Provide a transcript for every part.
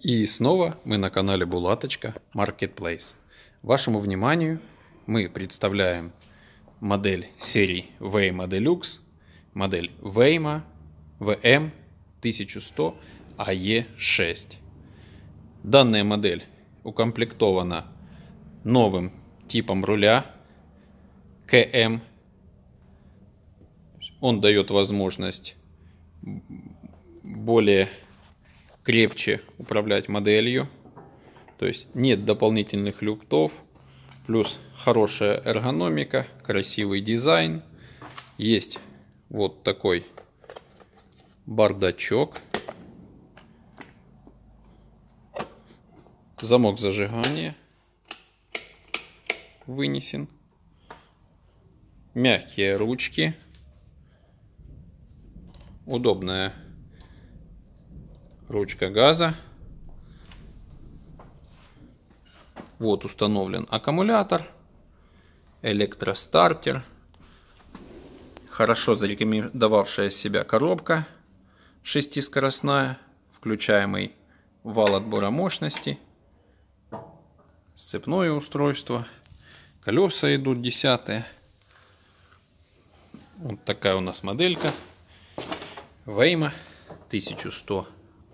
И снова мы на канале Булаточка Marketplace. Вашему вниманию мы представляем модель серии Вейма Deluxe, модель Вейма VM 1100 AE6. Данная модель укомплектована новым типом руля КМ. Он дает возможность более крепче управлять моделью. То есть нет дополнительных люктов. Плюс хорошая эргономика, красивый дизайн. Есть вот такой бардачок. Замок зажигания вынесен. Мягкие ручки. Удобная ручка газа. Вот установлен аккумулятор, электростартер, хорошо зарекомендовавшая себя коробка шестискоростная, включаемый вал отбора мощности, сцепное устройство, колеса идут десятые. Вот такая у нас моделька. Вейма 1100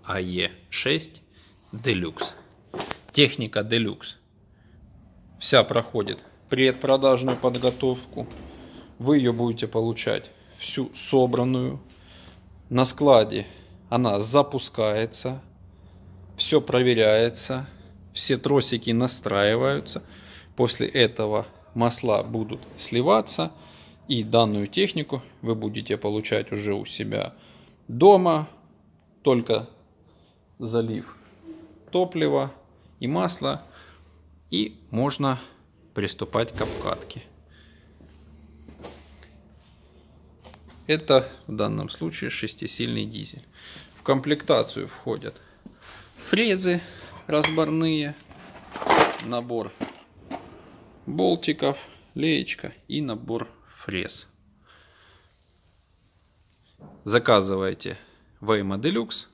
АЕ6 Deluxe. Техника Deluxe. Вся проходит предпродажную подготовку. Вы ее будете получать всю собранную. На складе она запускается. Все проверяется. Все тросики настраиваются. После этого масла будут сливаться. И данную технику вы будете получать уже у себя дома, только залив топлива и масла. И можно приступать к обкатке. Это в данном случае шестисильный дизель. В комплектацию входят фрезы разборные, набор болтиков, леечка и набор фрез. Заказывайте Waymo Deluxe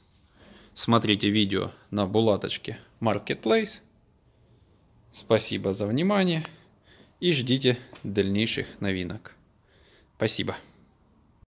Смотрите видео на булаточке Marketplace. Спасибо за внимание и ждите дальнейших новинок. Спасибо.